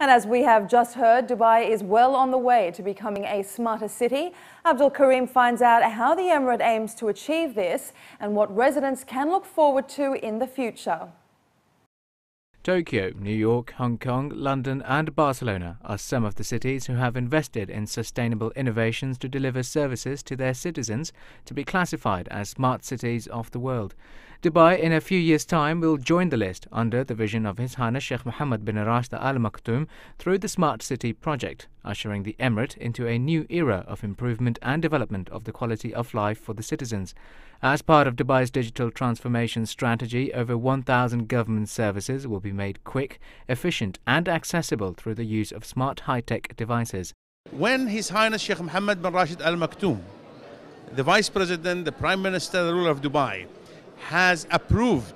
And as we have just heard, Dubai is well on the way to becoming a smarter city. Abdul Karim finds out how the Emirate aims to achieve this and what residents can look forward to in the future. Tokyo, New York, Hong Kong, London, and Barcelona are some of the cities who have invested in sustainable innovations to deliver services to their citizens to be classified as smart cities of the world. Dubai, in a few years' time, will join the list under the vision of His Highness Sheikh Mohammed bin Rashid Al Maktoum through the Smart City project, ushering the Emirate into a new era of improvement and development of the quality of life for the citizens. As part of Dubai's digital transformation strategy, over 1,000 government services will be made quick, efficient, and accessible through the use of smart high tech devices. When His Highness Sheikh Mohammed bin Rashid Al Maktoum, the Vice President, the Prime Minister, the ruler of Dubai, has approved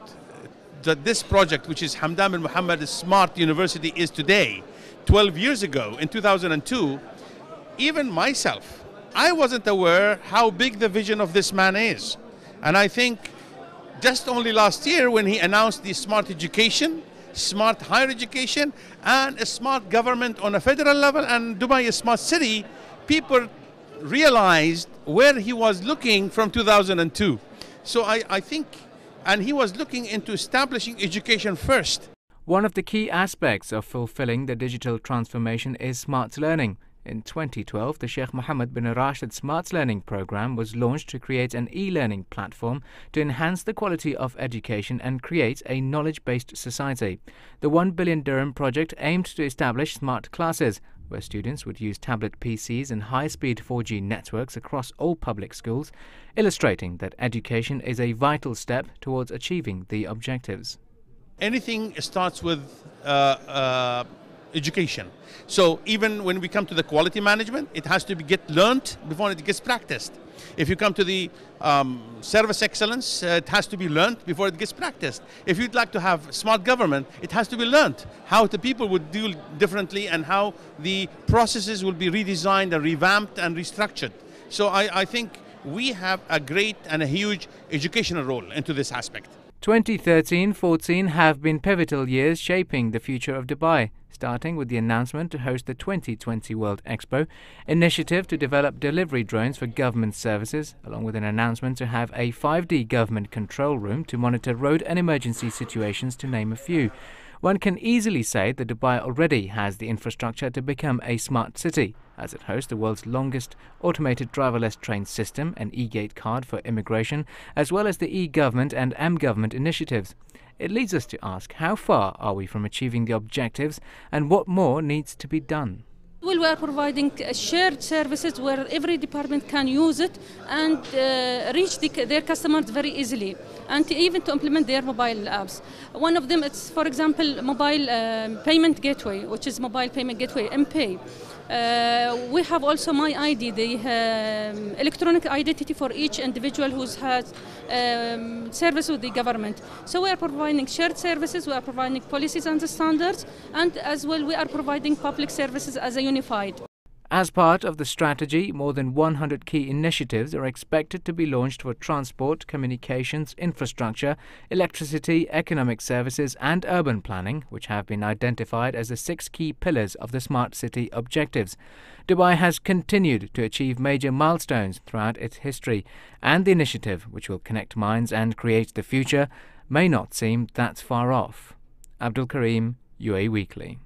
that this project, which is Hamdan bin Muhammad's Smart University, is today, 12 years ago in 2002, even myself, I wasn't aware how big the vision of this man is. And I think just only last year when he announced the smart education, smart higher education, and a smart government on a federal level, and Dubai a smart city, people realized where he was looking from 2002. So I, I think, and he was looking into establishing education first. One of the key aspects of fulfilling the digital transformation is smart learning. In 2012, the Sheikh Mohammed bin Rashid Smarts Learning Program was launched to create an e-learning platform to enhance the quality of education and create a knowledge-based society. The 1 billion dirham project aimed to establish smart classes where students would use tablet PCs and high-speed 4G networks across all public schools, illustrating that education is a vital step towards achieving the objectives. Anything starts with uh, uh education. So even when we come to the quality management, it has to be get learned before it gets practiced. If you come to the um, service excellence, uh, it has to be learned before it gets practiced. If you'd like to have smart government, it has to be learned how the people would deal differently and how the processes will be redesigned and revamped and restructured. So I, I think we have a great and a huge educational role into this aspect. 2013-14 have been pivotal years shaping the future of Dubai, starting with the announcement to host the 2020 World Expo, initiative to develop delivery drones for government services, along with an announcement to have a 5D government control room to monitor road and emergency situations to name a few. One can easily say that Dubai already has the infrastructure to become a smart city as it hosts the world's longest automated driverless train system, an e-gate card for immigration, as well as the e-government and m-government initiatives. It leads us to ask how far are we from achieving the objectives and what more needs to be done? Well, we are providing shared services where every department can use it and uh, reach the, their customers very easily, and to even to implement their mobile apps. One of them is, for example, mobile uh, payment gateway, which is mobile payment gateway (MPay). Uh, we have also My ID, the um, electronic identity for each individual who has um, service with the government. So we are providing shared services, we are providing policies and standards, and as well we are providing public services as a unified. As part of the strategy, more than 100 key initiatives are expected to be launched for transport, communications, infrastructure, electricity, economic services, and urban planning, which have been identified as the six key pillars of the Smart City objectives. Dubai has continued to achieve major milestones throughout its history, and the initiative, which will connect minds and create the future, may not seem that far off. Abdul Karim, UA Weekly.